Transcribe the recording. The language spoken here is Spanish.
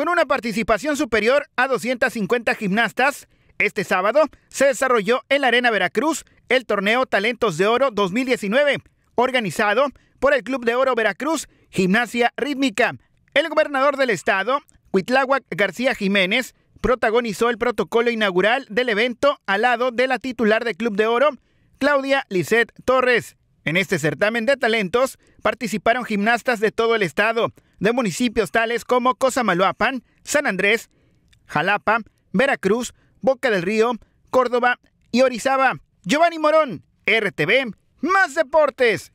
Con una participación superior a 250 gimnastas, este sábado se desarrolló en la Arena Veracruz el torneo Talentos de Oro 2019, organizado por el Club de Oro Veracruz Gimnasia Rítmica. El gobernador del estado, Huitláhuac García Jiménez, protagonizó el protocolo inaugural del evento al lado de la titular del Club de Oro, Claudia Lisset Torres. En este certamen de talentos participaron gimnastas de todo el estado, de municipios tales como Cosamaloapan, San Andrés, Jalapa, Veracruz, Boca del Río, Córdoba y Orizaba. Giovanni Morón, RTV, más deportes.